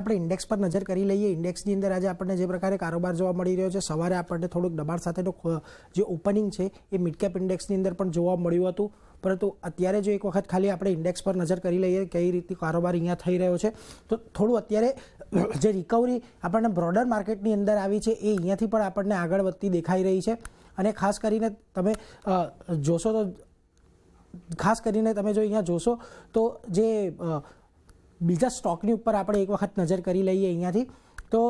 આપણે ઇન્ડેક્સ પર નજર કરી લઈએ ઇન્ડેક્સની અંદર આજે આપણને જે પ્રકારે કારોબાર જોવા મળી રહ્યો છે સવારે આપણને થોડુંક દબાણ સાથેનો જે ઓપનિંગ છે એ મિડકેપ ઇન્ડેક્સની અંદર પણ જોવા મળ્યું હતું પરંતુ અત્યારે જો એક વખત ખાલી આપણે ઇન્ડેક્સ પર નજર કરી લઈએ કઈ રીતની કારોબાર અહીંયા થઈ રહ્યો છે તો થોડું અત્યારે જે રિકવરી આપણને બ્રોડર માર્કેટની અંદર આવી છે એ અહીંયાથી પણ આપણને આગળ વધતી દેખાઈ રહી છે અને ખાસ કરીને તમે જોશો તો ખાસ કરીને તમે જો અહીંયા જોશો તો જે બીજા સ્ટોકની ઉપર આપણે એક વખત નજર કરી લઈએ અહીંયાથી તો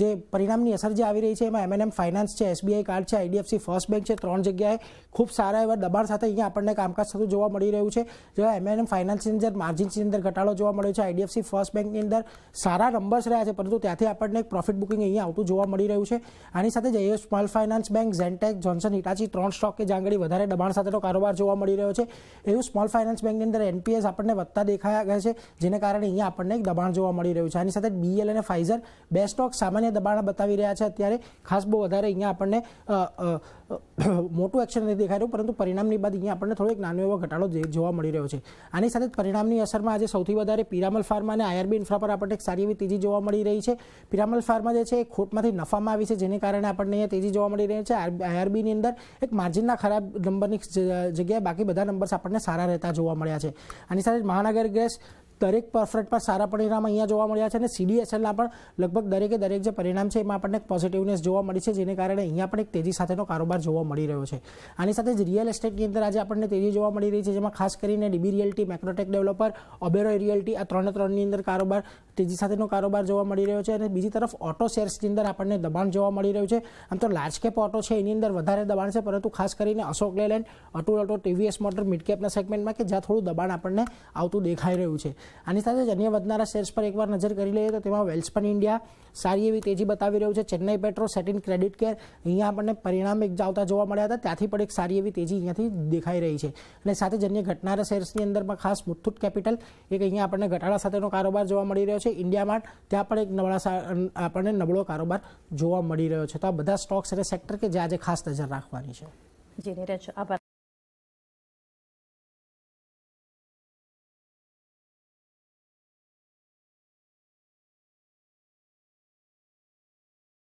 જે પરિણામની અસર જે આવી રહી છે એમાં એમએનએમ ફાઇનાન્સ છે એસબીઆઈ કાર્ડ છે આઈડીએફસી ફર્સ્ટ બેંક છે ત્રણ જગ્યાએ ખૂબ સારા એવા દબાણ સાથે અહીંયા આપણને કામકાજ થતું જોવા મળી રહ્યું છે જેવા એમએનએમ ફાઇનાન્સની અંદર માર્જિનની અંદર ઘટાડો જોવા મળ્યો છે આઈડીએફસી ફર્સ્ટ બેંકની અંદર સારા નંબર્સ રહ્યા છે પરંતુ ત્યાંથી આપણને એક પ્રોફિટ બુકિંગ અહીંયા આવતું જોવા મળી રહ્યું છે આની સાથે જઈએ small finance bank Zentech Johnson Hitachi ત્રણ સ્ટોક સ્ટોકે જાંગડી વધારે દબાણ સાથેનો કારોબાર જોવા મળી રહ્યો છે એવું સ્મોલ ફાઇનાન્સ બેંકની અંદર એનપીએસ આપણને વધતા દેખાયા ગયા છે જેને કારણે અહીંયા આપણને એક દબાણ જોવા મળી રહ્યું છે આની સાથે બીએલ અને ફાઇઝર બે સ્ટોક સામાન્ય દબાણ બતાવી રહ્યા છે અત્યારે ખાસ બહુ વધારે અહીંયા આપણને મોટું એક્શન નથી દેખાઈ રહ્યું પરંતુ પરિણામની બાદ અહીંયા આપણને થોડો એક નાનો એવો ઘટાડો જોવા મળી રહ્યો છે આની સાથે પરિણામની અસરમાં આજે સૌથી વધારે પિરામલ ફાર્મા અને આઈઆરબી ઇન્ફ્રા પર આપણને એક સારી એવી તેજી જોવા મળી રહી છે પિરામલ ફાર્મા જે છે એ ખોટમાંથી નફામાં આવી છે જેને કારણે આપણને અહીંયા તેજી જોવા મળી રહી છે આયરબીની અંદર એક માર્જિનના ખરાબ નંબરની જગ્યાએ બાકી બધા નંબર્સ આપણને સારા રહેતા જોવા મળ્યા છે આની સાથે મહાનગર ગેસ દરેક પરફેક્ટ પર સારા પરિણામ અહીંયા જોવા મળ્યા છે અને સીડીએસએલના પણ લગભગ દરેકે દરેક જે પરિણામ છે એમાં આપણને પોઝિટિવનેસ જોવા મળી છે જેને કારણે અહીંયા પણ એક તેજી સાથેનો કારોબાર જોવા મળી રહ્યો છે આની સાથે જ રિયલ એસ્ટેટની અંદર આજે આપણને તેજી જોવા મળી રહી છે જેમાં ખાસ કરીને DB realty Macrotech developer Oberoi realty આ ત્રણે ત્રણની અંદર કારોબાર તેજી સાથેનો કારોબાર જોવા મળી રહ્યો છે અને બીજી તરફ ઓટો શેર્સની અંદર આપણને દબાણ જોવા મળી રહ્યું છે આમ તો લાર્જ કેપ ઓટો છે એની અંદર વધારે દબાણ છે પરંતુ ખાસ કરીને Ashok Leyland Atul auto TVS motor mid કેપના સેગમેન્ટમાં કે જ્યાં થોડું દબાણ આપણને આવતું દેખાઈ રહ્યું છે આની સાથે જ અન્ય વધનારા શેર્સ પર એકવાર નજર કરી લઈએ તો તેમાં વેલ્સપન ઇન્ડિયા સારી એવી તેજી બતાવી રહ્યું છે Chennai petro Satin credit care અહીંયા આપણને પરિણામ એક આવતા જોવા મળ્યા હતા ત્યાંથી પણ એક સારી એવી તેજી અહીંયાથી દેખાઈ રહી છે અને સાથે જ અન્ય ઘટનારા શેર્સની અંદરમાં ખાસ મુથુટ કેપિટલ એક અહીંયા આપણને ઘટાડા સાથેનો કારોબાર જોવા મળી રહ્યો છે છે ઇન્ડિયામાં ત્યાં પણ એક નબળા આપણને નબળો કારોબાર જોવા મળી રહ્યો છે તો આ બધા સ્ટોક્સ અને સેક્ટર કે જે આજે ખાસ નજર રાખવાની છે જી નીરજ આભાર